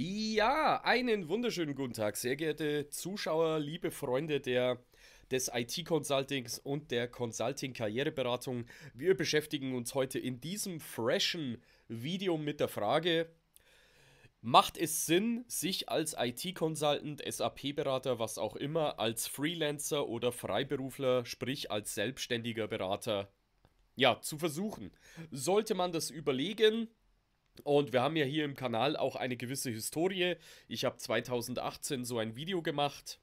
Ja, einen wunderschönen guten Tag, sehr geehrte Zuschauer, liebe Freunde der des IT-Consultings und der Consulting-Karriereberatung. Wir beschäftigen uns heute in diesem freshen Video mit der Frage, macht es Sinn, sich als IT-Consultant, SAP-Berater, was auch immer, als Freelancer oder Freiberufler, sprich als selbstständiger Berater, ja, zu versuchen? Sollte man das überlegen? Und wir haben ja hier im Kanal auch eine gewisse Historie. Ich habe 2018 so ein Video gemacht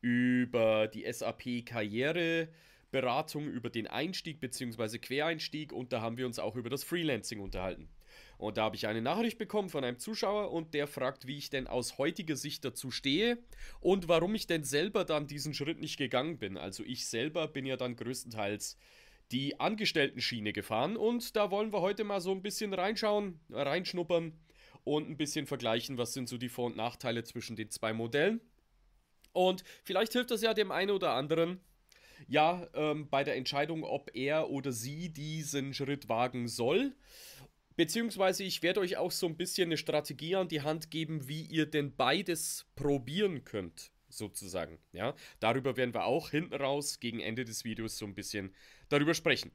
über die SAP-Karriereberatung, über den Einstieg bzw. Quereinstieg und da haben wir uns auch über das Freelancing unterhalten. Und da habe ich eine Nachricht bekommen von einem Zuschauer und der fragt, wie ich denn aus heutiger Sicht dazu stehe und warum ich denn selber dann diesen Schritt nicht gegangen bin. Also ich selber bin ja dann größtenteils die Angestellten-Schiene gefahren und da wollen wir heute mal so ein bisschen reinschauen, äh, reinschnuppern und ein bisschen vergleichen, was sind so die Vor- und Nachteile zwischen den zwei Modellen. Und vielleicht hilft das ja dem einen oder anderen, ja, ähm, bei der Entscheidung, ob er oder sie diesen Schritt wagen soll. Beziehungsweise ich werde euch auch so ein bisschen eine Strategie an die Hand geben, wie ihr denn beides probieren könnt sozusagen. Ja, darüber werden wir auch hinten raus gegen Ende des Videos so ein bisschen darüber sprechen.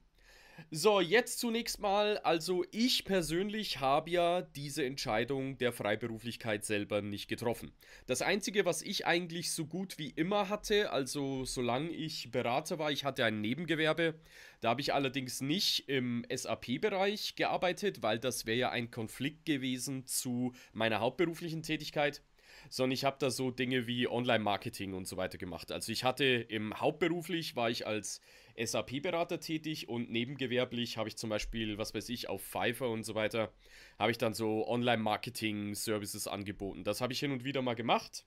So, jetzt zunächst mal, also ich persönlich habe ja diese Entscheidung der Freiberuflichkeit selber nicht getroffen. Das Einzige, was ich eigentlich so gut wie immer hatte, also solange ich Berater war, ich hatte ein Nebengewerbe, da habe ich allerdings nicht im SAP-Bereich gearbeitet, weil das wäre ja ein Konflikt gewesen zu meiner hauptberuflichen Tätigkeit sondern ich habe da so Dinge wie Online-Marketing und so weiter gemacht. Also ich hatte im hauptberuflich war ich als SAP-Berater tätig und nebengewerblich habe ich zum Beispiel, was weiß ich, auf Pfeiffer und so weiter, habe ich dann so Online-Marketing-Services angeboten. Das habe ich hin und wieder mal gemacht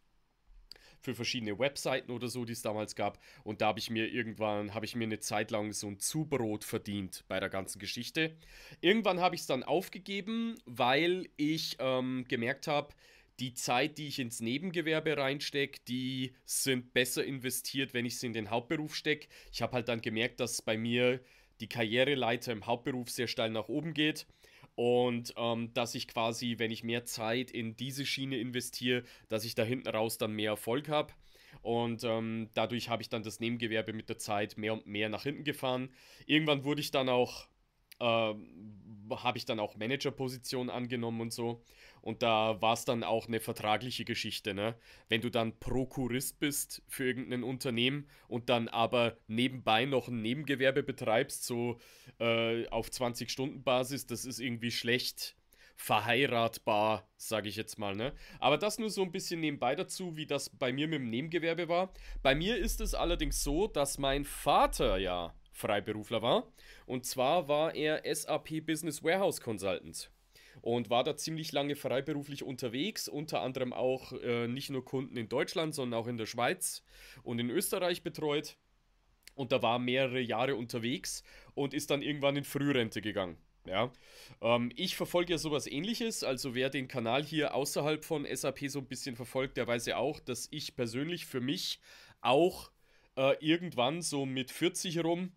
für verschiedene Webseiten oder so, die es damals gab. Und da habe ich mir irgendwann, habe ich mir eine Zeit lang so ein Zubrot verdient bei der ganzen Geschichte. Irgendwann habe ich es dann aufgegeben, weil ich ähm, gemerkt habe, die Zeit, die ich ins Nebengewerbe reinstecke, die sind besser investiert, wenn ich sie in den Hauptberuf stecke. Ich habe halt dann gemerkt, dass bei mir die Karriereleiter im Hauptberuf sehr steil nach oben geht und ähm, dass ich quasi, wenn ich mehr Zeit in diese Schiene investiere, dass ich da hinten raus dann mehr Erfolg habe. Und ähm, dadurch habe ich dann das Nebengewerbe mit der Zeit mehr und mehr nach hinten gefahren. Irgendwann wurde ich dann auch, äh, habe ich dann auch Managerpositionen angenommen und so. Und da war es dann auch eine vertragliche Geschichte, ne? Wenn du dann Prokurist bist für irgendein Unternehmen und dann aber nebenbei noch ein Nebengewerbe betreibst, so äh, auf 20-Stunden-Basis, das ist irgendwie schlecht verheiratbar, sage ich jetzt mal, ne? Aber das nur so ein bisschen nebenbei dazu, wie das bei mir mit dem Nebengewerbe war. Bei mir ist es allerdings so, dass mein Vater ja Freiberufler war. Und zwar war er SAP Business Warehouse Consultant und war da ziemlich lange freiberuflich unterwegs, unter anderem auch äh, nicht nur Kunden in Deutschland, sondern auch in der Schweiz und in Österreich betreut. Und da war mehrere Jahre unterwegs und ist dann irgendwann in Frührente gegangen. Ja, ähm, ich verfolge ja sowas ähnliches. Also, wer den Kanal hier außerhalb von SAP so ein bisschen verfolgt, der weiß ja auch, dass ich persönlich für mich auch äh, irgendwann so mit 40 rum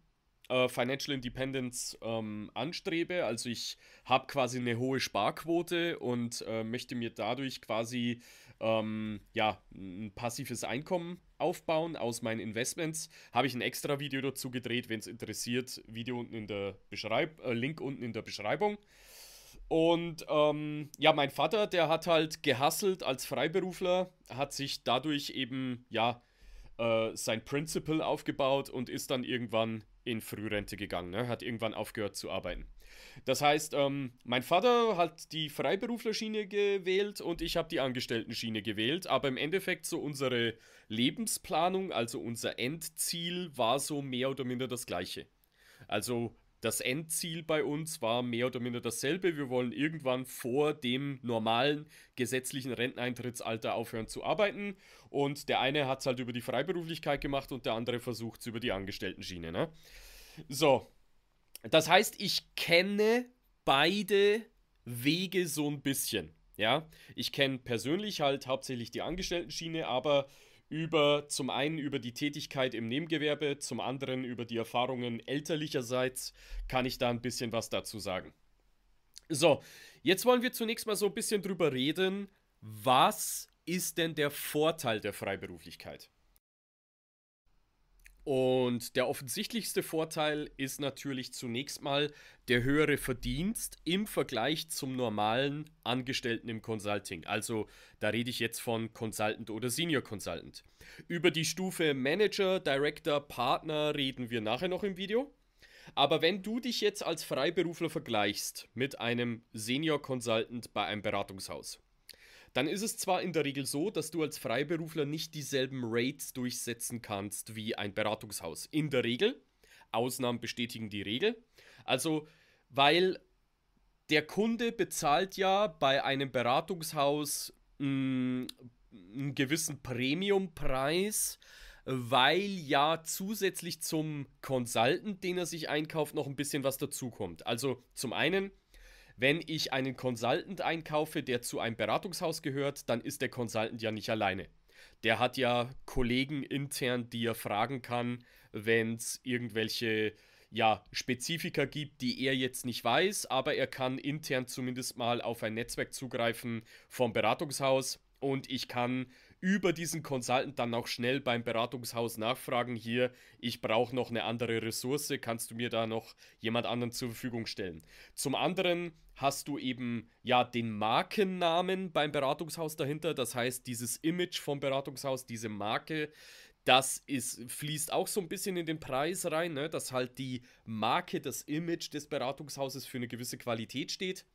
äh, Financial Independence ähm, anstrebe. Also ich habe quasi eine hohe Sparquote und äh, möchte mir dadurch quasi ähm, ja, ein passives Einkommen aufbauen aus meinen Investments. Habe ich ein extra Video dazu gedreht, wenn es interessiert. Video unten in der Beschreibung, äh, Link unten in der Beschreibung. Und ähm, ja, mein Vater, der hat halt gehasselt als Freiberufler, hat sich dadurch eben, ja, äh, sein Principal aufgebaut und ist dann irgendwann in Frührente gegangen, ne? hat irgendwann aufgehört zu arbeiten. Das heißt, ähm, mein Vater hat die Freiberuflerschiene gewählt und ich habe die Angestelltenschiene gewählt, aber im Endeffekt so unsere Lebensplanung, also unser Endziel war so mehr oder minder das gleiche. Also das Endziel bei uns war mehr oder minder dasselbe. Wir wollen irgendwann vor dem normalen gesetzlichen Renteneintrittsalter aufhören zu arbeiten. Und der eine hat es halt über die Freiberuflichkeit gemacht und der andere versucht es über die Angestelltenschiene. Ne? So, das heißt, ich kenne beide Wege so ein bisschen. Ja, ich kenne persönlich halt hauptsächlich die Angestellten-Schiene, aber über zum einen über die Tätigkeit im Nebengewerbe, zum anderen über die Erfahrungen elterlicherseits kann ich da ein bisschen was dazu sagen. So, jetzt wollen wir zunächst mal so ein bisschen drüber reden, was ist denn der Vorteil der Freiberuflichkeit? Und der offensichtlichste Vorteil ist natürlich zunächst mal der höhere Verdienst im Vergleich zum normalen Angestellten im Consulting. Also da rede ich jetzt von Consultant oder Senior Consultant. Über die Stufe Manager, Director, Partner reden wir nachher noch im Video. Aber wenn du dich jetzt als Freiberufler vergleichst mit einem Senior Consultant bei einem Beratungshaus, dann ist es zwar in der Regel so, dass du als Freiberufler nicht dieselben Rates durchsetzen kannst wie ein Beratungshaus. In der Regel. Ausnahmen bestätigen die Regel. Also, weil der Kunde bezahlt ja bei einem Beratungshaus mh, mm, einen gewissen Premiumpreis, weil ja zusätzlich zum Consultant, den er sich einkauft, noch ein bisschen was dazukommt. Also zum einen wenn ich einen Consultant einkaufe, der zu einem Beratungshaus gehört, dann ist der Consultant ja nicht alleine. Der hat ja Kollegen intern, die er fragen kann, wenn es irgendwelche ja, Spezifika gibt, die er jetzt nicht weiß, aber er kann intern zumindest mal auf ein Netzwerk zugreifen vom Beratungshaus und ich kann über diesen Consultant dann auch schnell beim Beratungshaus nachfragen, hier, ich brauche noch eine andere Ressource, kannst du mir da noch jemand anderen zur Verfügung stellen. Zum anderen hast du eben ja den Markennamen beim Beratungshaus dahinter, das heißt dieses Image vom Beratungshaus, diese Marke, das ist, fließt auch so ein bisschen in den Preis rein, ne? dass halt die Marke, das Image des Beratungshauses für eine gewisse Qualität steht.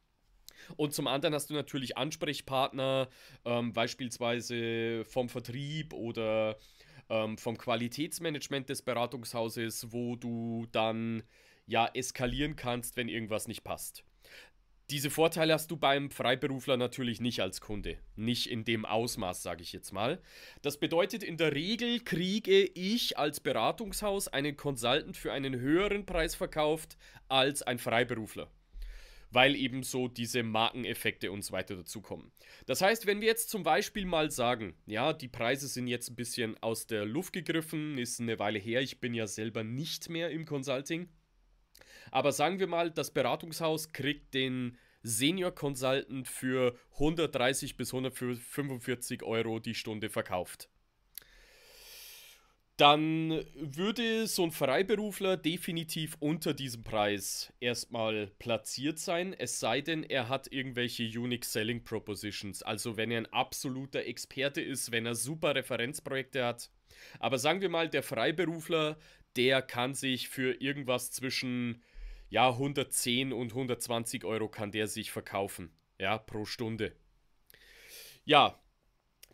Und zum anderen hast du natürlich Ansprechpartner, ähm, beispielsweise vom Vertrieb oder ähm, vom Qualitätsmanagement des Beratungshauses, wo du dann ja eskalieren kannst, wenn irgendwas nicht passt. Diese Vorteile hast du beim Freiberufler natürlich nicht als Kunde. Nicht in dem Ausmaß, sage ich jetzt mal. Das bedeutet, in der Regel kriege ich als Beratungshaus einen Consultant für einen höheren Preis verkauft als ein Freiberufler weil eben so diese Markeneffekte und so weiter dazukommen. Das heißt, wenn wir jetzt zum Beispiel mal sagen, ja, die Preise sind jetzt ein bisschen aus der Luft gegriffen, ist eine Weile her, ich bin ja selber nicht mehr im Consulting, aber sagen wir mal, das Beratungshaus kriegt den Senior Consultant für 130 bis 145 Euro die Stunde verkauft dann würde so ein Freiberufler definitiv unter diesem Preis erstmal platziert sein, es sei denn, er hat irgendwelche Unique Selling Propositions. Also wenn er ein absoluter Experte ist, wenn er super Referenzprojekte hat. Aber sagen wir mal, der Freiberufler, der kann sich für irgendwas zwischen ja, 110 und 120 Euro kann der sich verkaufen. Ja, pro Stunde. Ja,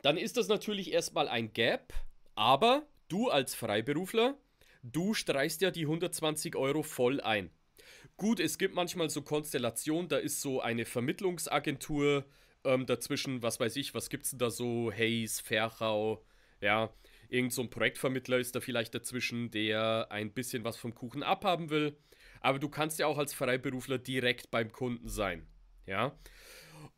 dann ist das natürlich erstmal ein Gap, aber Du als Freiberufler, du streichst ja die 120 Euro voll ein. Gut, es gibt manchmal so Konstellationen, da ist so eine Vermittlungsagentur ähm, dazwischen, was weiß ich, was gibt's denn da so, Hayes, Ferchau, ja, irgend so ein Projektvermittler ist da vielleicht dazwischen, der ein bisschen was vom Kuchen abhaben will. Aber du kannst ja auch als Freiberufler direkt beim Kunden sein, ja.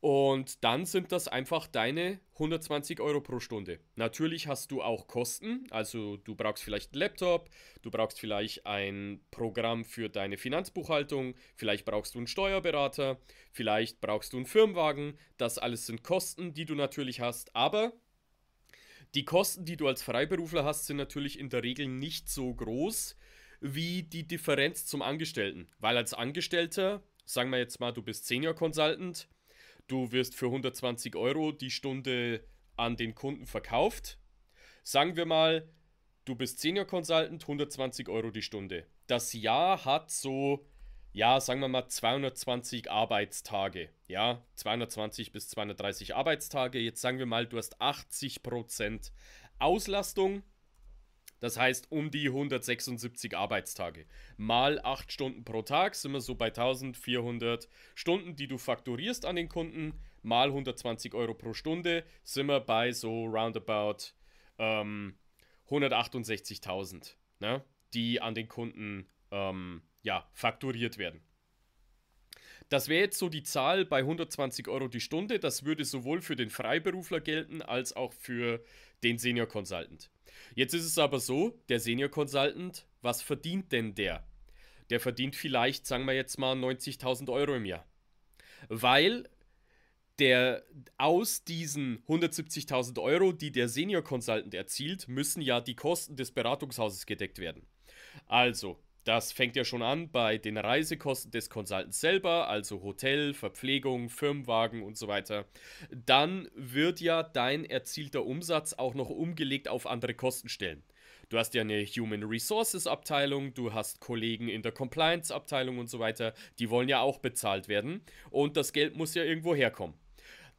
Und dann sind das einfach deine 120 Euro pro Stunde. Natürlich hast du auch Kosten, also du brauchst vielleicht einen Laptop, du brauchst vielleicht ein Programm für deine Finanzbuchhaltung, vielleicht brauchst du einen Steuerberater, vielleicht brauchst du einen Firmenwagen. Das alles sind Kosten, die du natürlich hast, aber die Kosten, die du als Freiberufler hast, sind natürlich in der Regel nicht so groß wie die Differenz zum Angestellten, weil als Angestellter, sagen wir jetzt mal, du bist Senior Consultant, Du wirst für 120 Euro die Stunde an den Kunden verkauft. Sagen wir mal, du bist Senior Consultant, 120 Euro die Stunde. Das Jahr hat so, ja, sagen wir mal 220 Arbeitstage. Ja, 220 bis 230 Arbeitstage. Jetzt sagen wir mal, du hast 80% Auslastung das heißt um die 176 Arbeitstage. Mal 8 Stunden pro Tag sind wir so bei 1400 Stunden, die du fakturierst an den Kunden. Mal 120 Euro pro Stunde sind wir bei so roundabout ähm, 168.000, ne? die an den Kunden ähm, ja, fakturiert werden. Das wäre jetzt so die Zahl bei 120 Euro die Stunde. Das würde sowohl für den Freiberufler gelten als auch für den Senior Consultant. Jetzt ist es aber so, der Senior Consultant, was verdient denn der? Der verdient vielleicht, sagen wir jetzt mal, 90.000 Euro im Jahr. Weil der aus diesen 170.000 Euro, die der Senior Consultant erzielt, müssen ja die Kosten des Beratungshauses gedeckt werden. Also, das fängt ja schon an bei den Reisekosten des Consultants selber, also Hotel, Verpflegung, Firmenwagen und so weiter. Dann wird ja dein erzielter Umsatz auch noch umgelegt auf andere Kostenstellen. Du hast ja eine Human Resources Abteilung, du hast Kollegen in der Compliance Abteilung und so weiter, die wollen ja auch bezahlt werden und das Geld muss ja irgendwo herkommen.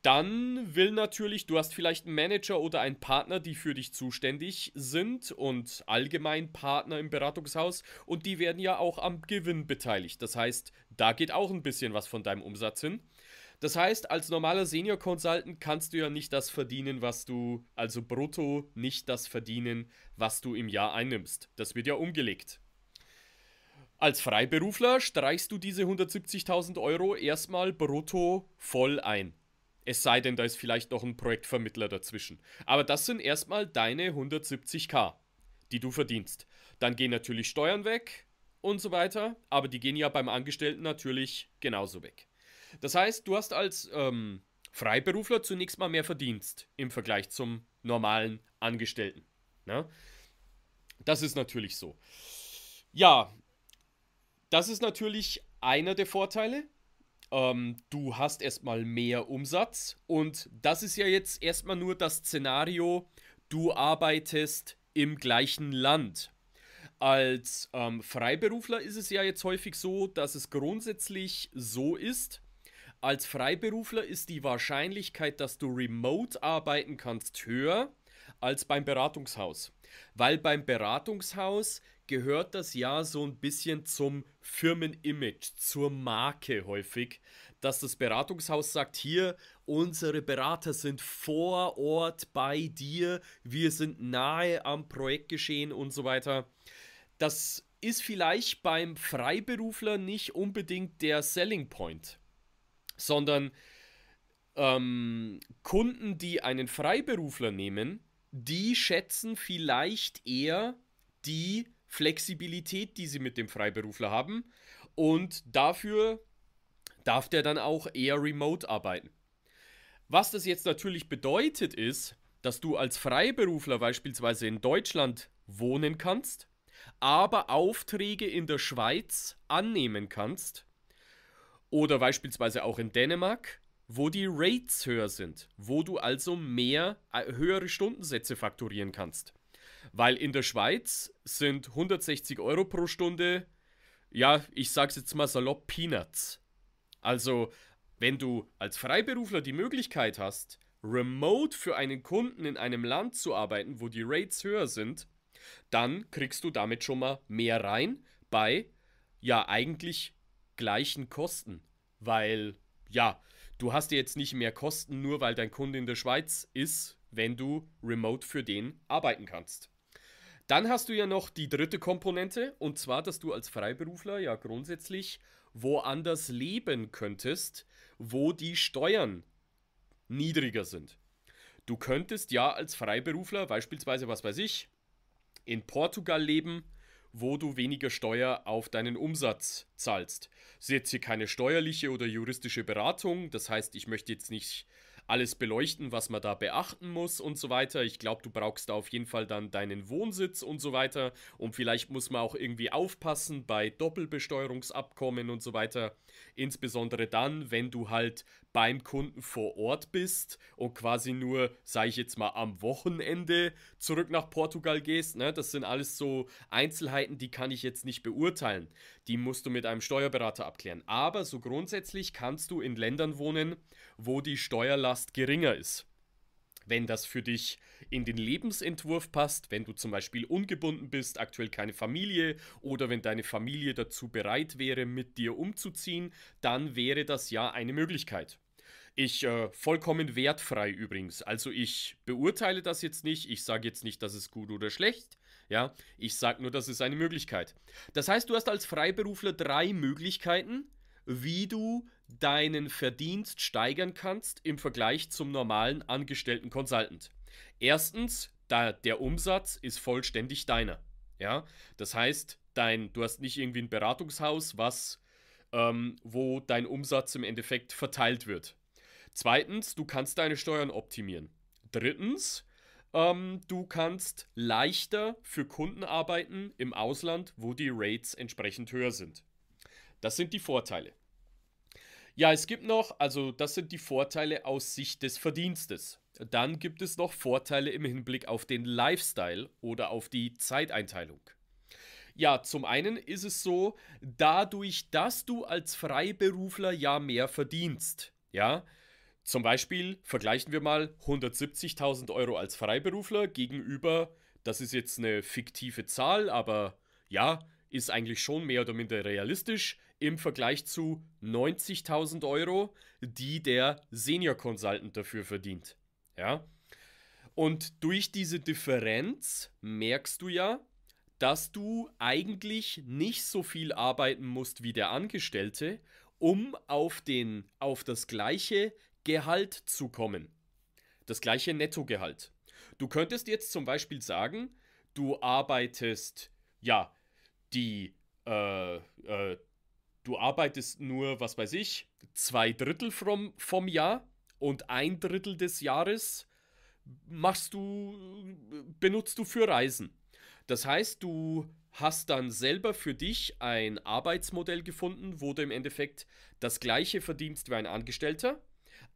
Dann will natürlich, du hast vielleicht einen Manager oder einen Partner, die für dich zuständig sind und allgemein Partner im Beratungshaus und die werden ja auch am Gewinn beteiligt. Das heißt, da geht auch ein bisschen was von deinem Umsatz hin. Das heißt, als normaler Senior Consultant kannst du ja nicht das verdienen, was du, also brutto nicht das verdienen, was du im Jahr einnimmst. Das wird ja umgelegt. Als Freiberufler streichst du diese 170.000 Euro erstmal brutto voll ein. Es sei denn, da ist vielleicht noch ein Projektvermittler dazwischen. Aber das sind erstmal deine 170k, die du verdienst. Dann gehen natürlich Steuern weg und so weiter, aber die gehen ja beim Angestellten natürlich genauso weg. Das heißt, du hast als ähm, Freiberufler zunächst mal mehr Verdienst im Vergleich zum normalen Angestellten. Ne? Das ist natürlich so. Ja, das ist natürlich einer der Vorteile ähm, du hast erstmal mehr Umsatz und das ist ja jetzt erstmal nur das Szenario, du arbeitest im gleichen Land. Als ähm, Freiberufler ist es ja jetzt häufig so, dass es grundsätzlich so ist, als Freiberufler ist die Wahrscheinlichkeit, dass du remote arbeiten kannst, höher als beim Beratungshaus. Weil beim Beratungshaus gehört das ja so ein bisschen zum Firmenimage, zur Marke häufig, dass das Beratungshaus sagt, hier, unsere Berater sind vor Ort bei dir, wir sind nahe am Projektgeschehen und so weiter. Das ist vielleicht beim Freiberufler nicht unbedingt der Selling Point, sondern ähm, Kunden, die einen Freiberufler nehmen, die schätzen vielleicht eher die Flexibilität, die sie mit dem Freiberufler haben. Und dafür darf der dann auch eher remote arbeiten. Was das jetzt natürlich bedeutet ist, dass du als Freiberufler beispielsweise in Deutschland wohnen kannst, aber Aufträge in der Schweiz annehmen kannst oder beispielsweise auch in Dänemark, wo die Rates höher sind, wo du also mehr äh, höhere Stundensätze fakturieren kannst. Weil in der Schweiz sind 160 Euro pro Stunde, ja, ich sag's jetzt mal salopp, Peanuts. Also, wenn du als Freiberufler die Möglichkeit hast, remote für einen Kunden in einem Land zu arbeiten, wo die Rates höher sind, dann kriegst du damit schon mal mehr rein bei ja eigentlich gleichen Kosten, weil ja, du hast ja jetzt nicht mehr Kosten nur weil dein Kunde in der Schweiz ist, wenn du remote für den arbeiten kannst. Dann hast du ja noch die dritte Komponente, und zwar, dass du als Freiberufler ja grundsätzlich woanders leben könntest, wo die Steuern niedriger sind. Du könntest ja als Freiberufler beispielsweise, was weiß ich, in Portugal leben, wo du weniger Steuer auf deinen Umsatz zahlst. Das ist jetzt hier keine steuerliche oder juristische Beratung, das heißt, ich möchte jetzt nicht alles beleuchten, was man da beachten muss und so weiter. Ich glaube, du brauchst da auf jeden Fall dann deinen Wohnsitz und so weiter. Und vielleicht muss man auch irgendwie aufpassen bei Doppelbesteuerungsabkommen und so weiter. Insbesondere dann, wenn du halt beim Kunden vor Ort bist und quasi nur, sage ich jetzt mal, am Wochenende zurück nach Portugal gehst. Ne? Das sind alles so Einzelheiten, die kann ich jetzt nicht beurteilen. Die musst du mit einem Steuerberater abklären. Aber so grundsätzlich kannst du in Ländern wohnen, wo die Steuerlast geringer ist wenn das für dich in den Lebensentwurf passt, wenn du zum Beispiel ungebunden bist, aktuell keine Familie oder wenn deine Familie dazu bereit wäre, mit dir umzuziehen, dann wäre das ja eine Möglichkeit. Ich äh, vollkommen wertfrei übrigens. Also ich beurteile das jetzt nicht. Ich sage jetzt nicht, dass es gut oder schlecht. Ja, ich sage nur, das ist eine Möglichkeit. Das heißt, du hast als Freiberufler drei Möglichkeiten, wie du deinen Verdienst steigern kannst im Vergleich zum normalen angestellten Consultant. Erstens, da der Umsatz ist vollständig deiner. Ja, das heißt, dein, du hast nicht irgendwie ein Beratungshaus, was ähm, wo dein Umsatz im Endeffekt verteilt wird. Zweitens, du kannst deine Steuern optimieren. Drittens, ähm, du kannst leichter für Kunden arbeiten im Ausland, wo die Rates entsprechend höher sind. Das sind die Vorteile. Ja, es gibt noch, also das sind die Vorteile aus Sicht des Verdienstes. Dann gibt es noch Vorteile im Hinblick auf den Lifestyle oder auf die Zeiteinteilung. Ja, zum einen ist es so, dadurch, dass du als Freiberufler ja mehr verdienst, ja, zum Beispiel vergleichen wir mal 170.000 Euro als Freiberufler gegenüber, das ist jetzt eine fiktive Zahl, aber ja, ist eigentlich schon mehr oder minder realistisch im Vergleich zu 90.000 Euro, die der Senior Consultant dafür verdient. Ja? Und durch diese Differenz merkst du ja, dass du eigentlich nicht so viel arbeiten musst wie der Angestellte, um auf, den, auf das gleiche Gehalt zukommen. Das gleiche Nettogehalt. Du könntest jetzt zum Beispiel sagen, du arbeitest, ja, die, äh, äh, du arbeitest nur, was weiß ich, zwei Drittel vom, vom Jahr und ein Drittel des Jahres machst du, benutzt du für Reisen. Das heißt, du hast dann selber für dich ein Arbeitsmodell gefunden, wo du im Endeffekt das gleiche verdienst wie ein Angestellter,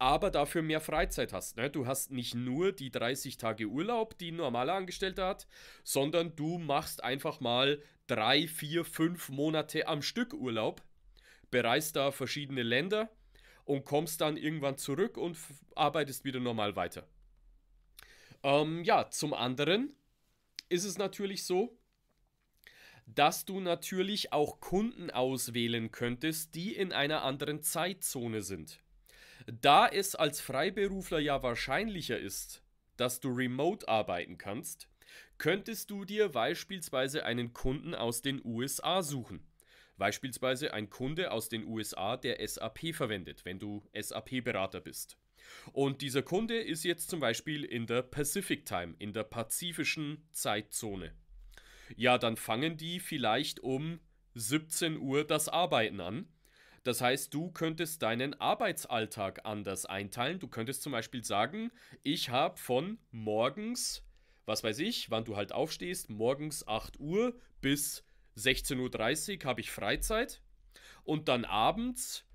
aber dafür mehr Freizeit hast. Ne? Du hast nicht nur die 30 Tage Urlaub, die ein normaler Angestellter hat, sondern du machst einfach mal drei, vier, fünf Monate am Stück Urlaub, bereist da verschiedene Länder und kommst dann irgendwann zurück und arbeitest wieder normal weiter. Ähm, ja, zum anderen ist es natürlich so, dass du natürlich auch Kunden auswählen könntest, die in einer anderen Zeitzone sind. Da es als Freiberufler ja wahrscheinlicher ist, dass du remote arbeiten kannst, könntest du dir beispielsweise einen Kunden aus den USA suchen. Beispielsweise ein Kunde aus den USA, der SAP verwendet, wenn du SAP-Berater bist. Und dieser Kunde ist jetzt zum Beispiel in der Pacific Time, in der pazifischen Zeitzone. Ja, dann fangen die vielleicht um 17 Uhr das Arbeiten an das heißt, du könntest deinen Arbeitsalltag anders einteilen. Du könntest zum Beispiel sagen, ich habe von morgens, was weiß ich, wann du halt aufstehst, morgens 8 Uhr bis 16.30 Uhr habe ich Freizeit. Und dann abends,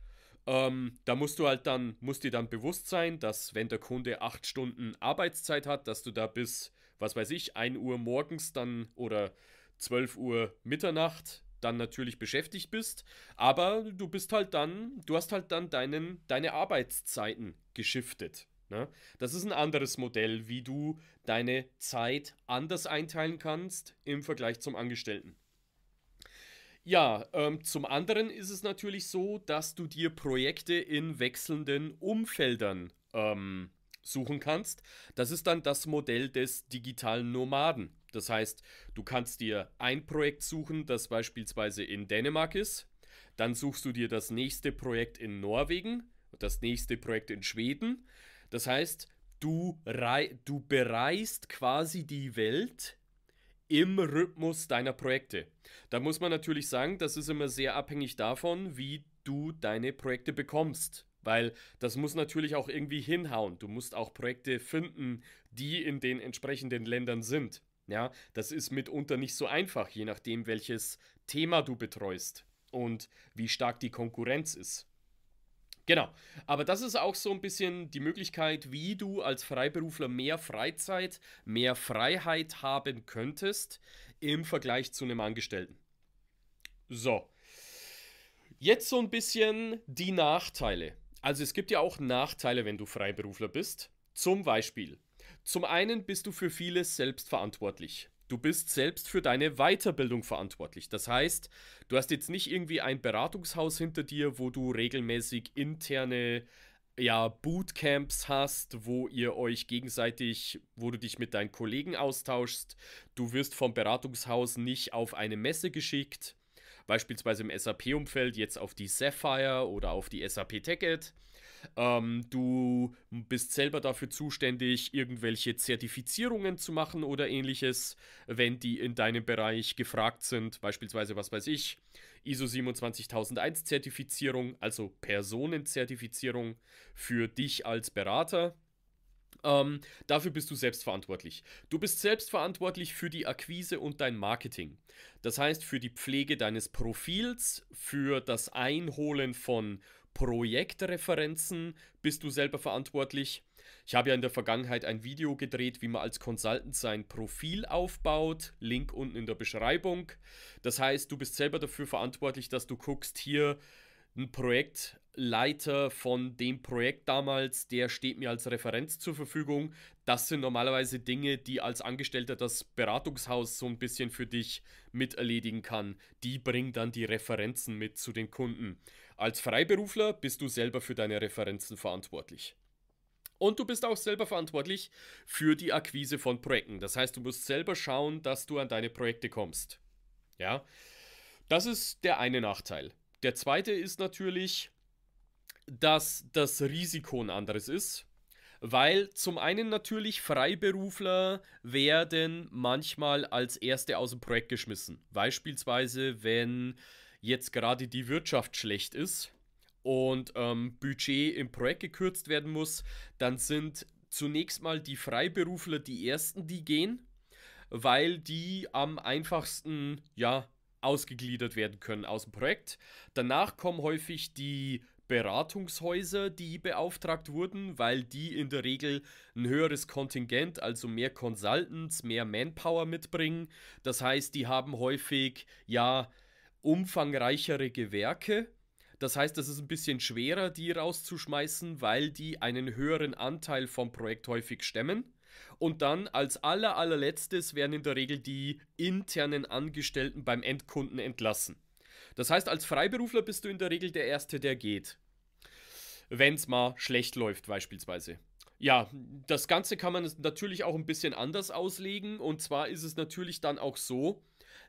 ähm, da musst du halt dann, musst dir dann bewusst sein, dass wenn der Kunde 8 Stunden Arbeitszeit hat, dass du da bis, was weiß ich, 1 Uhr morgens dann oder 12 Uhr Mitternacht dann natürlich beschäftigt bist, aber du bist halt dann, du hast halt dann deinen, deine Arbeitszeiten geschiftet. Ne? Das ist ein anderes Modell, wie du deine Zeit anders einteilen kannst im Vergleich zum Angestellten. Ja, ähm, zum anderen ist es natürlich so, dass du dir Projekte in wechselnden Umfeldern ähm, suchen kannst. Das ist dann das Modell des digitalen Nomaden. Das heißt, du kannst dir ein Projekt suchen, das beispielsweise in Dänemark ist. Dann suchst du dir das nächste Projekt in Norwegen, und das nächste Projekt in Schweden. Das heißt, du, du bereist quasi die Welt im Rhythmus deiner Projekte. Da muss man natürlich sagen, das ist immer sehr abhängig davon, wie du deine Projekte bekommst. Weil das muss natürlich auch irgendwie hinhauen. Du musst auch Projekte finden, die in den entsprechenden Ländern sind. Ja, das ist mitunter nicht so einfach, je nachdem, welches Thema du betreust und wie stark die Konkurrenz ist. Genau, aber das ist auch so ein bisschen die Möglichkeit, wie du als Freiberufler mehr Freizeit, mehr Freiheit haben könntest im Vergleich zu einem Angestellten. So, jetzt so ein bisschen die Nachteile. Also es gibt ja auch Nachteile, wenn du Freiberufler bist. Zum Beispiel, zum einen bist du für vieles selbst verantwortlich. Du bist selbst für deine Weiterbildung verantwortlich. Das heißt, du hast jetzt nicht irgendwie ein Beratungshaus hinter dir, wo du regelmäßig interne ja, Bootcamps hast, wo ihr euch gegenseitig, wo du dich mit deinen Kollegen austauschst. Du wirst vom Beratungshaus nicht auf eine Messe geschickt, beispielsweise im SAP-Umfeld, jetzt auf die Sapphire oder auf die SAP TechEd. Ähm, du bist selber dafür zuständig, irgendwelche Zertifizierungen zu machen oder ähnliches, wenn die in deinem Bereich gefragt sind. Beispielsweise, was weiß ich, ISO 27001 Zertifizierung, also Personenzertifizierung für dich als Berater. Ähm, dafür bist du selbstverantwortlich. Du bist selbstverantwortlich für die Akquise und dein Marketing. Das heißt, für die Pflege deines Profils, für das Einholen von Projektreferenzen bist du selber verantwortlich. Ich habe ja in der Vergangenheit ein Video gedreht, wie man als Consultant sein Profil aufbaut. Link unten in der Beschreibung. Das heißt, du bist selber dafür verantwortlich, dass du guckst, hier ein Projekt Leiter von dem Projekt damals, der steht mir als Referenz zur Verfügung. Das sind normalerweise Dinge, die als Angestellter das Beratungshaus so ein bisschen für dich mit erledigen kann. Die bringen dann die Referenzen mit zu den Kunden. Als Freiberufler bist du selber für deine Referenzen verantwortlich. Und du bist auch selber verantwortlich für die Akquise von Projekten. Das heißt, du musst selber schauen, dass du an deine Projekte kommst. Ja, das ist der eine Nachteil. Der zweite ist natürlich, dass das Risiko ein anderes ist. Weil zum einen natürlich Freiberufler werden manchmal als Erste aus dem Projekt geschmissen. Beispielsweise, wenn jetzt gerade die Wirtschaft schlecht ist und ähm, Budget im Projekt gekürzt werden muss, dann sind zunächst mal die Freiberufler die Ersten, die gehen, weil die am einfachsten, ja, ausgegliedert werden können aus dem Projekt. Danach kommen häufig die Beratungshäuser, die beauftragt wurden, weil die in der Regel ein höheres Kontingent, also mehr Consultants, mehr Manpower mitbringen. Das heißt, die haben häufig ja umfangreichere Gewerke. Das heißt, es ist ein bisschen schwerer, die rauszuschmeißen, weil die einen höheren Anteil vom Projekt häufig stemmen. Und dann als aller allerletztes werden in der Regel die internen Angestellten beim Endkunden entlassen. Das heißt, als Freiberufler bist du in der Regel der Erste, der geht. Wenn es mal schlecht läuft, beispielsweise. Ja, das Ganze kann man natürlich auch ein bisschen anders auslegen. Und zwar ist es natürlich dann auch so,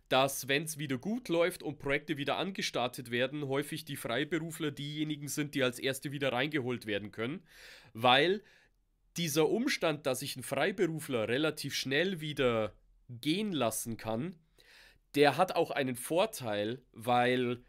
dass wenn es wieder gut läuft und Projekte wieder angestartet werden, häufig die Freiberufler diejenigen sind, die als Erste wieder reingeholt werden können, weil dieser Umstand, dass ich einen Freiberufler relativ schnell wieder gehen lassen kann, der hat auch einen Vorteil, weil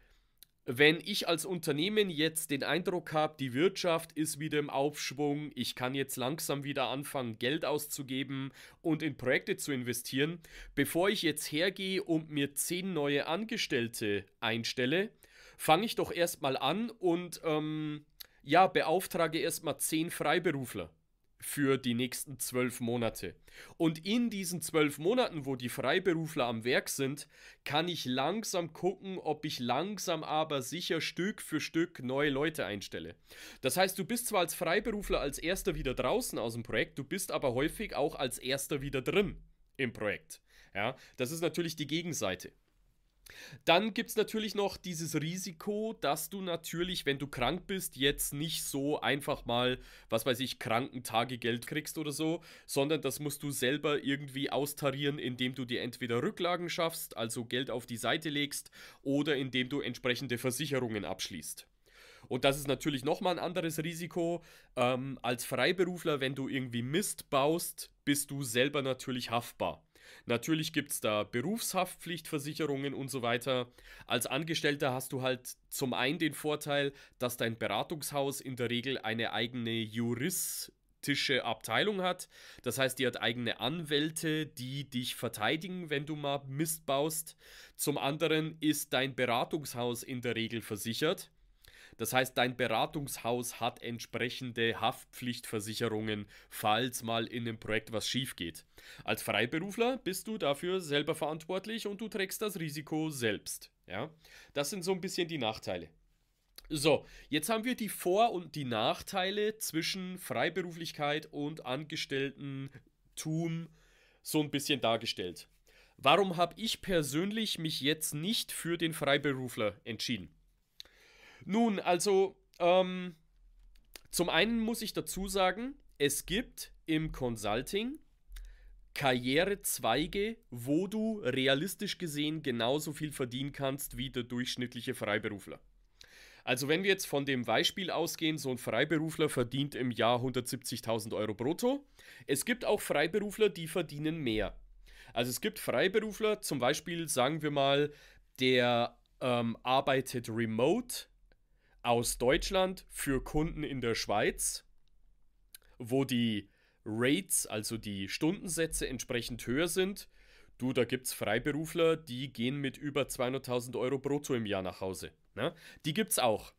wenn ich als Unternehmen jetzt den Eindruck habe, die Wirtschaft ist wieder im Aufschwung, ich kann jetzt langsam wieder anfangen, Geld auszugeben und in Projekte zu investieren, bevor ich jetzt hergehe und mir zehn neue Angestellte einstelle, fange ich doch erstmal an und ähm, ja, beauftrage erstmal zehn Freiberufler für die nächsten zwölf Monate. Und in diesen zwölf Monaten, wo die Freiberufler am Werk sind, kann ich langsam gucken, ob ich langsam aber sicher Stück für Stück neue Leute einstelle. Das heißt, du bist zwar als Freiberufler als erster wieder draußen aus dem Projekt, du bist aber häufig auch als erster wieder drin im Projekt. Ja, das ist natürlich die Gegenseite. Dann gibt es natürlich noch dieses Risiko, dass du natürlich, wenn du krank bist, jetzt nicht so einfach mal, was weiß ich, Krankentagegeld kriegst oder so, sondern das musst du selber irgendwie austarieren, indem du dir entweder Rücklagen schaffst, also Geld auf die Seite legst, oder indem du entsprechende Versicherungen abschließt. Und das ist natürlich nochmal ein anderes Risiko. Ähm, als Freiberufler, wenn du irgendwie Mist baust, bist du selber natürlich haftbar. Natürlich gibt es da Berufshaftpflichtversicherungen und so weiter. Als Angestellter hast du halt zum einen den Vorteil, dass dein Beratungshaus in der Regel eine eigene juristische Abteilung hat. Das heißt, die hat eigene Anwälte, die dich verteidigen, wenn du mal Mist baust. Zum anderen ist dein Beratungshaus in der Regel versichert. Das heißt, dein Beratungshaus hat entsprechende Haftpflichtversicherungen, falls mal in dem Projekt was schief geht. Als Freiberufler bist du dafür selber verantwortlich und du trägst das Risiko selbst. Ja? Das sind so ein bisschen die Nachteile. So, jetzt haben wir die Vor- und die Nachteile zwischen Freiberuflichkeit und Angestellten-Tum so ein bisschen dargestellt. Warum habe ich persönlich mich jetzt nicht für den Freiberufler entschieden? Nun, also, ähm, zum einen muss ich dazu sagen, es gibt im Consulting Karrierezweige, wo du realistisch gesehen genauso viel verdienen kannst wie der durchschnittliche Freiberufler. Also wenn wir jetzt von dem Beispiel ausgehen, so ein Freiberufler verdient im Jahr 170.000 Euro brutto. Es gibt auch Freiberufler, die verdienen mehr. Also es gibt Freiberufler, zum Beispiel sagen wir mal, der ähm, arbeitet remote aus Deutschland für Kunden in der Schweiz, wo die Rates, also die Stundensätze entsprechend höher sind. Du, da gibt es Freiberufler, die gehen mit über 200.000 Euro brutto im Jahr nach Hause. Ne? Die es auch.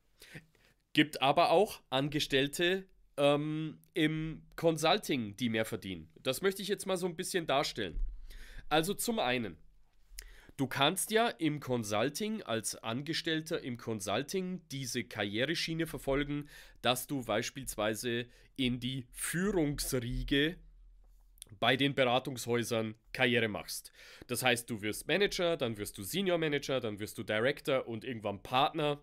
Gibt aber auch Angestellte ähm, im Consulting, die mehr verdienen. Das möchte ich jetzt mal so ein bisschen darstellen. Also zum einen, Du kannst ja im Consulting, als Angestellter im Consulting, diese Karriereschiene verfolgen, dass du beispielsweise in die Führungsriege bei den Beratungshäusern Karriere machst. Das heißt, du wirst Manager, dann wirst du Senior Manager, dann wirst du Director und irgendwann Partner.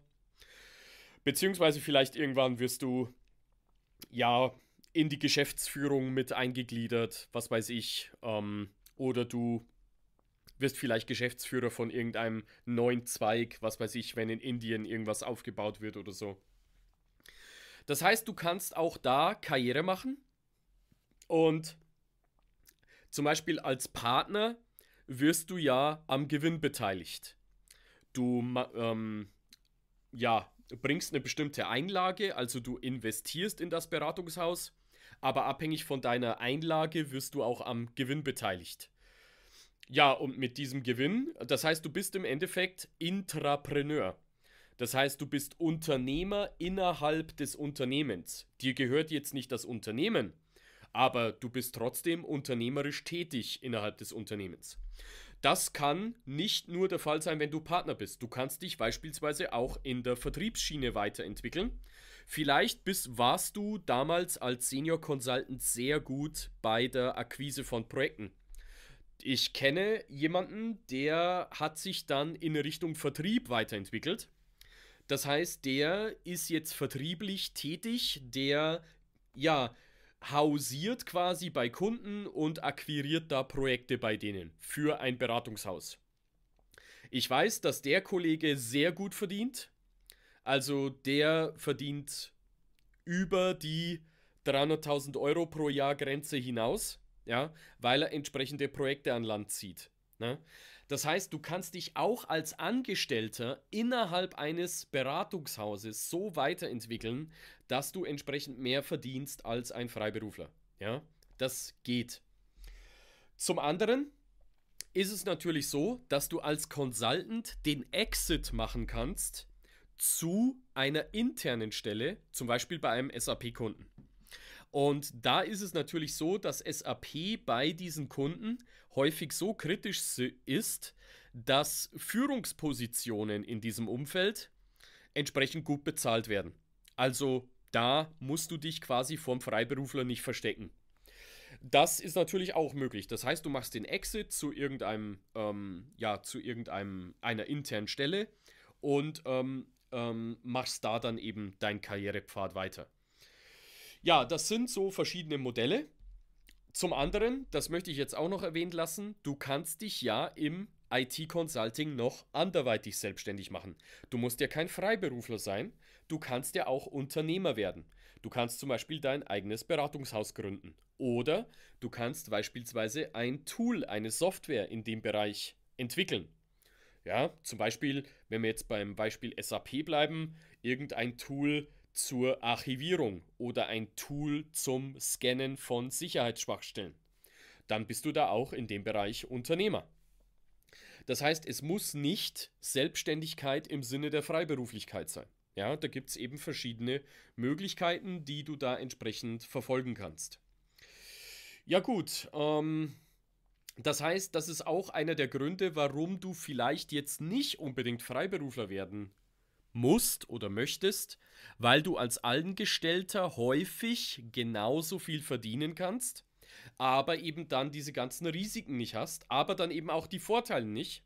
Beziehungsweise vielleicht irgendwann wirst du, ja, in die Geschäftsführung mit eingegliedert, was weiß ich. Ähm, oder du wirst vielleicht Geschäftsführer von irgendeinem neuen Zweig, was weiß ich, wenn in Indien irgendwas aufgebaut wird oder so. Das heißt, du kannst auch da Karriere machen und zum Beispiel als Partner wirst du ja am Gewinn beteiligt. Du ähm, ja, bringst eine bestimmte Einlage, also du investierst in das Beratungshaus, aber abhängig von deiner Einlage wirst du auch am Gewinn beteiligt. Ja, und mit diesem Gewinn, das heißt, du bist im Endeffekt Intrapreneur. Das heißt, du bist Unternehmer innerhalb des Unternehmens. Dir gehört jetzt nicht das Unternehmen, aber du bist trotzdem unternehmerisch tätig innerhalb des Unternehmens. Das kann nicht nur der Fall sein, wenn du Partner bist. Du kannst dich beispielsweise auch in der Vertriebsschiene weiterentwickeln. Vielleicht bist, warst du damals als Senior Consultant sehr gut bei der Akquise von Projekten ich kenne jemanden, der hat sich dann in Richtung Vertrieb weiterentwickelt. Das heißt, der ist jetzt vertrieblich tätig, der ja hausiert quasi bei Kunden und akquiriert da Projekte bei denen für ein Beratungshaus. Ich weiß, dass der Kollege sehr gut verdient. Also der verdient über die 300.000 Euro pro Jahr Grenze hinaus ja, weil er entsprechende Projekte an Land zieht. Ne? Das heißt, du kannst dich auch als Angestellter innerhalb eines Beratungshauses so weiterentwickeln, dass du entsprechend mehr verdienst als ein Freiberufler. Ja, das geht. Zum anderen ist es natürlich so, dass du als Consultant den Exit machen kannst zu einer internen Stelle, zum Beispiel bei einem SAP-Kunden. Und da ist es natürlich so, dass SAP bei diesen Kunden häufig so kritisch ist, dass Führungspositionen in diesem Umfeld entsprechend gut bezahlt werden. Also da musst du dich quasi vom Freiberufler nicht verstecken. Das ist natürlich auch möglich. Das heißt, du machst den Exit zu irgendeinem, ähm, ja, zu irgendeinem einer internen Stelle und ähm, ähm, machst da dann eben deinen Karrierepfad weiter. Ja, das sind so verschiedene Modelle. Zum anderen, das möchte ich jetzt auch noch erwähnt lassen, du kannst dich ja im IT-Consulting noch anderweitig selbstständig machen. Du musst ja kein Freiberufler sein, du kannst ja auch Unternehmer werden. Du kannst zum Beispiel dein eigenes Beratungshaus gründen oder du kannst beispielsweise ein Tool, eine Software in dem Bereich entwickeln. Ja, zum Beispiel, wenn wir jetzt beim Beispiel SAP bleiben, irgendein Tool, zur Archivierung oder ein Tool zum Scannen von Sicherheitsschwachstellen, dann bist du da auch in dem Bereich Unternehmer. Das heißt, es muss nicht Selbstständigkeit im Sinne der Freiberuflichkeit sein. Ja, da gibt es eben verschiedene Möglichkeiten, die du da entsprechend verfolgen kannst. Ja gut, ähm, das heißt, das ist auch einer der Gründe, warum du vielleicht jetzt nicht unbedingt Freiberufler werden musst oder möchtest, weil du als Angestellter häufig genauso viel verdienen kannst, aber eben dann diese ganzen Risiken nicht hast, aber dann eben auch die Vorteile nicht.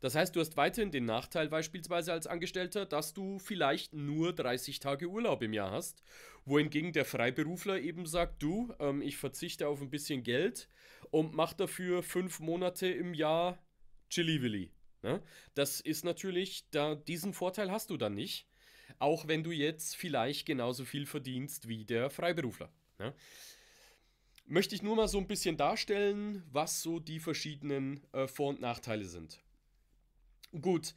Das heißt, du hast weiterhin den Nachteil beispielsweise als Angestellter, dass du vielleicht nur 30 Tage Urlaub im Jahr hast, wohingegen der Freiberufler eben sagt, du, ähm, ich verzichte auf ein bisschen Geld und mach dafür fünf Monate im Jahr Chili Willy. Ne? Das ist natürlich, da, diesen Vorteil hast du dann nicht, auch wenn du jetzt vielleicht genauso viel verdienst wie der Freiberufler. Ne? Möchte ich nur mal so ein bisschen darstellen, was so die verschiedenen äh, Vor- und Nachteile sind. Gut,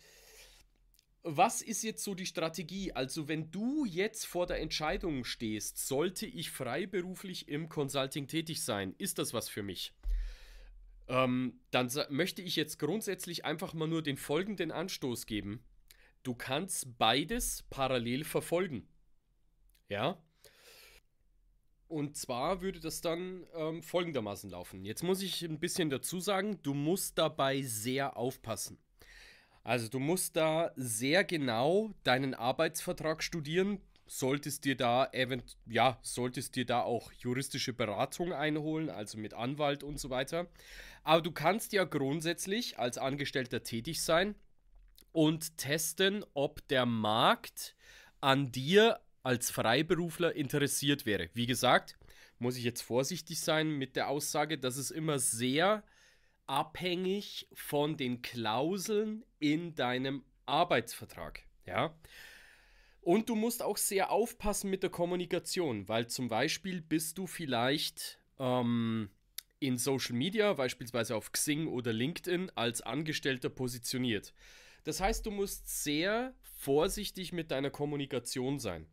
was ist jetzt so die Strategie? Also, wenn du jetzt vor der Entscheidung stehst, sollte ich freiberuflich im Consulting tätig sein? Ist das was für mich? Ähm, dann möchte ich jetzt grundsätzlich einfach mal nur den folgenden Anstoß geben. Du kannst beides parallel verfolgen. Ja? Und zwar würde das dann ähm, folgendermaßen laufen. Jetzt muss ich ein bisschen dazu sagen, du musst dabei sehr aufpassen. Also du musst da sehr genau deinen Arbeitsvertrag studieren, solltest dir da event ja, solltest dir da auch juristische Beratung einholen, also mit Anwalt und so weiter. Aber du kannst ja grundsätzlich als Angestellter tätig sein und testen, ob der Markt an dir als Freiberufler interessiert wäre. Wie gesagt, muss ich jetzt vorsichtig sein mit der Aussage, dass es immer sehr abhängig von den Klauseln in deinem Arbeitsvertrag. Ja, und du musst auch sehr aufpassen mit der Kommunikation, weil zum Beispiel bist du vielleicht ähm, in Social Media, beispielsweise auf Xing oder LinkedIn, als Angestellter positioniert. Das heißt, du musst sehr vorsichtig mit deiner Kommunikation sein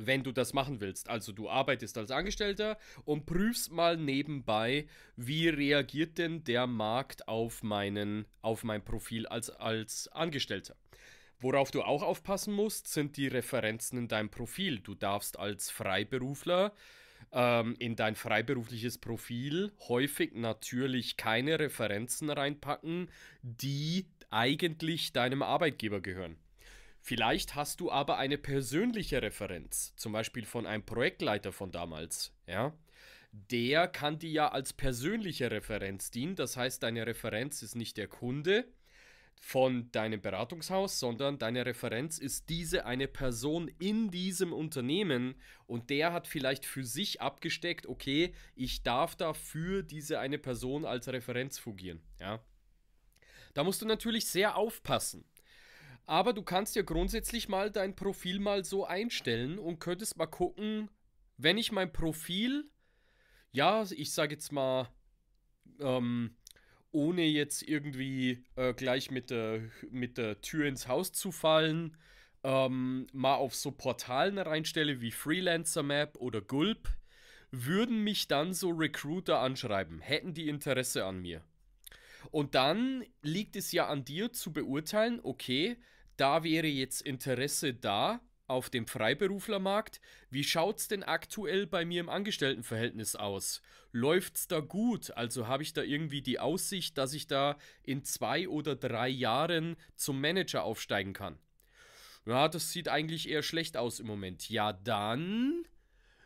wenn du das machen willst. Also du arbeitest als Angestellter und prüfst mal nebenbei, wie reagiert denn der Markt auf meinen auf mein Profil als als Angestellter. Worauf du auch aufpassen musst, sind die Referenzen in deinem Profil. Du darfst als Freiberufler ähm, in dein freiberufliches Profil häufig natürlich keine Referenzen reinpacken, die eigentlich deinem Arbeitgeber gehören. Vielleicht hast du aber eine persönliche Referenz, zum Beispiel von einem Projektleiter von damals, ja. Der kann dir ja als persönliche Referenz dienen, das heißt, deine Referenz ist nicht der Kunde, von deinem Beratungshaus, sondern deine Referenz ist diese eine Person in diesem Unternehmen und der hat vielleicht für sich abgesteckt, okay, ich darf dafür diese eine Person als Referenz fungieren. Ja? Da musst du natürlich sehr aufpassen. Aber du kannst ja grundsätzlich mal dein Profil mal so einstellen und könntest mal gucken, wenn ich mein Profil, ja, ich sage jetzt mal, ähm, ohne jetzt irgendwie äh, gleich mit der, mit der Tür ins Haus zu fallen, ähm, mal auf so Portalen reinstelle wie Freelancer Map oder Gulp, würden mich dann so Recruiter anschreiben, hätten die Interesse an mir. Und dann liegt es ja an dir zu beurteilen, okay, da wäre jetzt Interesse da, auf dem Freiberuflermarkt. Wie schaut's denn aktuell bei mir im Angestelltenverhältnis aus? Läuft's da gut? Also habe ich da irgendwie die Aussicht, dass ich da in zwei oder drei Jahren zum Manager aufsteigen kann? Ja, das sieht eigentlich eher schlecht aus im Moment. Ja, dann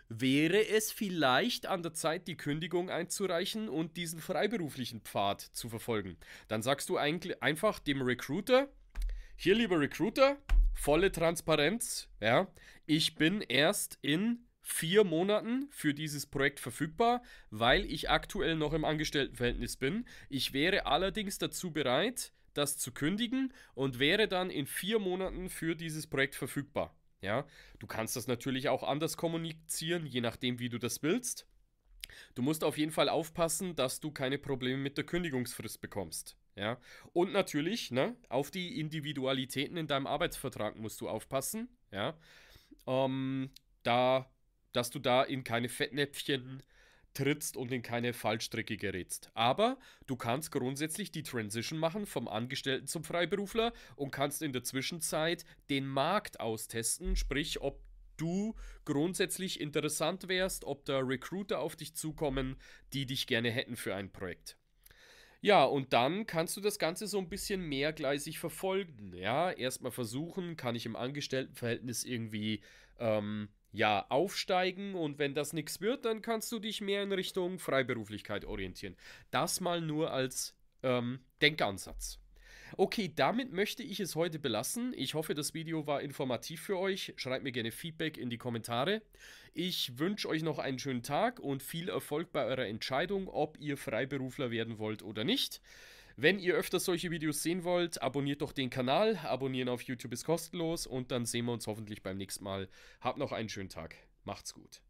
wäre es vielleicht an der Zeit, die Kündigung einzureichen und diesen freiberuflichen Pfad zu verfolgen. Dann sagst du einfach dem Recruiter, hier, lieber Recruiter, volle Transparenz. Ja, ich bin erst in vier Monaten für dieses Projekt verfügbar, weil ich aktuell noch im Angestelltenverhältnis bin. Ich wäre allerdings dazu bereit, das zu kündigen und wäre dann in vier Monaten für dieses Projekt verfügbar. Ja, du kannst das natürlich auch anders kommunizieren, je nachdem, wie du das willst. Du musst auf jeden Fall aufpassen, dass du keine Probleme mit der Kündigungsfrist bekommst. Ja. Und natürlich, ne, auf die Individualitäten in deinem Arbeitsvertrag musst du aufpassen, ja. Ähm, da, dass du da in keine Fettnäpfchen trittst und in keine Fallstricke gerätst. Aber du kannst grundsätzlich die Transition machen vom Angestellten zum Freiberufler und kannst in der Zwischenzeit den Markt austesten, sprich, ob du grundsätzlich interessant wärst, ob da Recruiter auf dich zukommen, die dich gerne hätten für ein Projekt. Ja, und dann kannst du das Ganze so ein bisschen mehrgleisig verfolgen. Ja, erstmal versuchen, kann ich im Angestelltenverhältnis irgendwie ähm, ja, aufsteigen und wenn das nichts wird, dann kannst du dich mehr in Richtung Freiberuflichkeit orientieren. Das mal nur als ähm, Denkansatz. Okay, damit möchte ich es heute belassen. Ich hoffe, das Video war informativ für euch. Schreibt mir gerne Feedback in die Kommentare. Ich wünsche euch noch einen schönen Tag und viel Erfolg bei eurer Entscheidung, ob ihr Freiberufler werden wollt oder nicht. Wenn ihr öfter solche Videos sehen wollt, abonniert doch den Kanal. Abonnieren auf YouTube ist kostenlos und dann sehen wir uns hoffentlich beim nächsten Mal. Habt noch einen schönen Tag. Macht's gut.